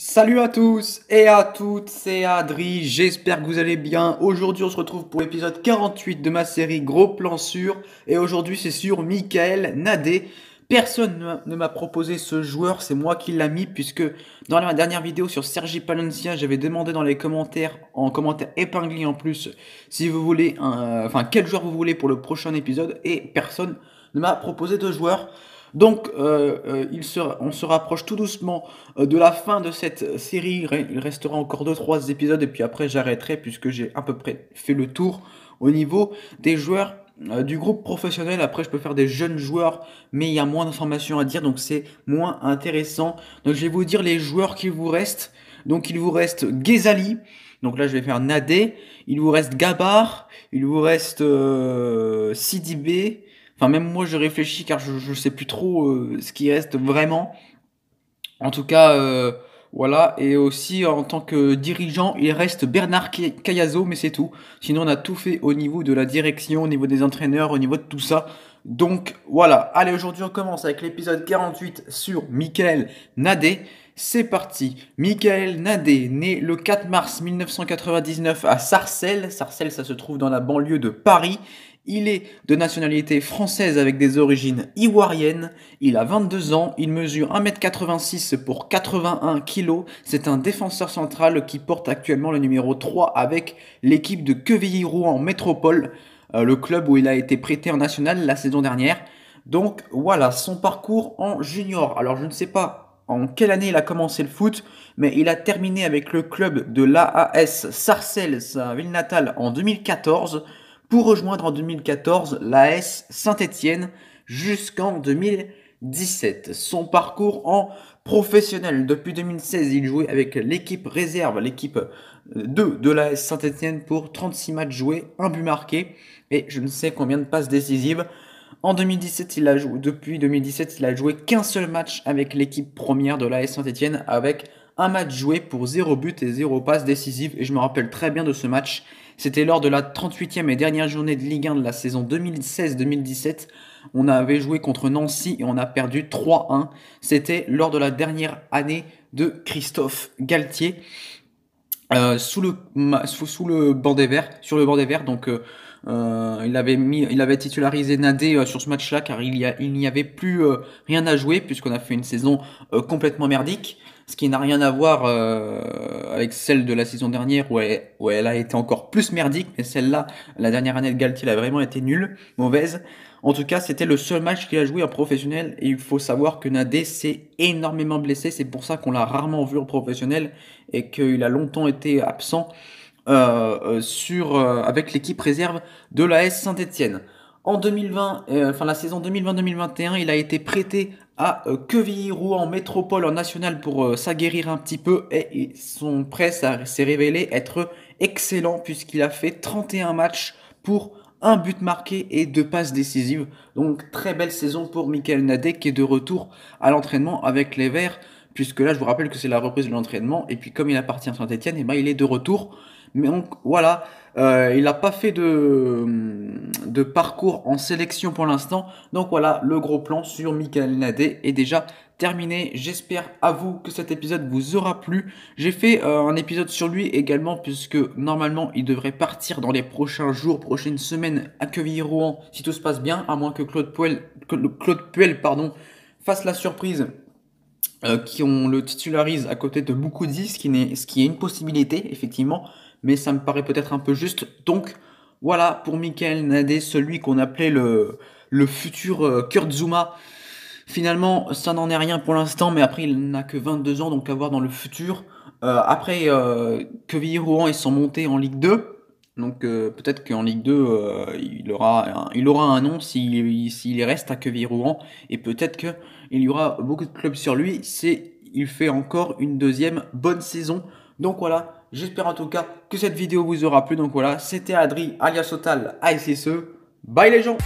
Salut à tous et à toutes, c'est Adri, j'espère que vous allez bien. Aujourd'hui on se retrouve pour l'épisode 48 de ma série Gros Plan Sûr et aujourd'hui c'est sur Michael Nadé. Personne ne m'a proposé ce joueur, c'est moi qui l'ai mis puisque dans ma dernière vidéo sur Sergi Palencia, j'avais demandé dans les commentaires, en commentaire épinglé en plus, si vous voulez, enfin quel joueur vous voulez pour le prochain épisode et personne ne m'a proposé de joueur. Donc, euh, euh, il on se rapproche tout doucement euh, de la fin de cette série. Il restera encore 2-3 épisodes et puis après j'arrêterai puisque j'ai à peu près fait le tour au niveau des joueurs du groupe professionnel. Après, je peux faire des jeunes joueurs, mais il y a moins d'informations à dire, donc c'est moins intéressant. Donc, je vais vous dire les joueurs qui vous restent. Donc, il vous reste Ghezali. Donc là, je vais faire Nadé. Il vous reste Gabar. Il vous reste euh, Sidibé. Enfin, même moi, je réfléchis car je, ne sais plus trop euh, ce qui reste vraiment. En tout cas, euh, voilà. Et aussi, en tant que dirigeant, il reste Bernard Cayazo, mais c'est tout. Sinon, on a tout fait au niveau de la direction, au niveau des entraîneurs, au niveau de tout ça. Donc voilà, allez aujourd'hui on commence avec l'épisode 48 sur Michael Nadé. C'est parti. Michael Nadé, né le 4 mars 1999 à Sarcelles. Sarcelles, ça se trouve dans la banlieue de Paris. Il est de nationalité française avec des origines ivoiriennes. Il a 22 ans, il mesure 1m86 pour 81 kg. C'est un défenseur central qui porte actuellement le numéro 3 avec l'équipe de Quevilly-Rouen Métropole. Euh, le club où il a été prêté en national la saison dernière. Donc voilà son parcours en junior. Alors je ne sais pas en quelle année il a commencé le foot, mais il a terminé avec le club de l'AAS Sarcelles, sa ville natale, en 2014, pour rejoindre en 2014 l'AS Saint-Étienne jusqu'en 2014. 17. Son parcours en professionnel. Depuis 2016, il jouait avec l'équipe réserve, l'équipe 2 euh, de la Saint-Etienne pour 36 matchs joués, un but marqué et je ne sais combien de passes décisives. En 2017, il a joué, depuis 2017, il a joué qu'un seul match avec l'équipe première de la Saint-Etienne avec un match joué pour 0 but et 0 passe décisive. Et je me rappelle très bien de ce match. C'était lors de la 38e et dernière journée de Ligue 1 de la saison 2016-2017. On avait joué contre Nancy et on a perdu 3-1. C'était lors de la dernière année de Christophe Galtier. Euh, sous, le, sous le des verts, sur le banc des verts, donc euh, euh, il avait mis, il avait titularisé Nadé sur ce match-là car il y a, il n'y avait plus rien à jouer puisqu'on a fait une saison complètement merdique ce qui n'a rien à voir euh, avec celle de la saison dernière où elle, où elle a été encore plus merdique, mais celle-là, la dernière année de Galtier, elle a vraiment été nulle, mauvaise. En tout cas, c'était le seul match qu'il a joué en professionnel et il faut savoir que Nadé s'est énormément blessé, c'est pour ça qu'on l'a rarement vu en professionnel et qu'il a longtemps été absent euh, euh, sur, avec l'équipe réserve de la S Saint-Etienne. En 2020, enfin la saison 2020-2021, il a été prêté à euh, Quevilly-Rouen métropole en national pour euh, s'aguerrir un petit peu et son prêt s'est révélé être excellent puisqu'il a fait 31 matchs pour un but marqué et deux passes décisives. Donc très belle saison pour Michael Nadek qui est de retour à l'entraînement avec les Verts puisque là je vous rappelle que c'est la reprise de l'entraînement et puis comme il appartient à Saint-Etienne, et eh ben, il est de retour. Mais donc voilà, euh, il n'a pas fait de de parcours en sélection pour l'instant. Donc voilà, le gros plan sur Michael Nadé est déjà terminé. J'espère à vous que cet épisode vous aura plu. J'ai fait euh, un épisode sur lui également puisque normalement il devrait partir dans les prochains jours, prochaines semaines à Quevilly-Rouen si tout se passe bien, à moins que Claude Puel, Puel pardon, fasse la surprise euh, qui on le titularise à côté de de qui, ce qui est une possibilité effectivement, mais ça me paraît peut-être un peu juste. Donc voilà pour Michael Nadé, celui qu'on appelait le, le futur euh, Kurt Zuma. Finalement, ça n'en est rien pour l'instant, mais après, il n'a que 22 ans, donc à voir dans le futur. Euh, après, euh, Quevilly-Rouen, ils sont montés en Ligue 2. Donc euh, peut-être qu'en Ligue 2, il, aura un, il aura un nom s'il, s'il reste à Quevilly-Rouen. Et peut-être qu'il y aura beaucoup de clubs sur lui si il fait encore une deuxième bonne saison. Donc voilà, j'espère en tout cas que cette vidéo vous aura plu. Donc voilà, c'était Adri alias Total ASSE. Bye les gens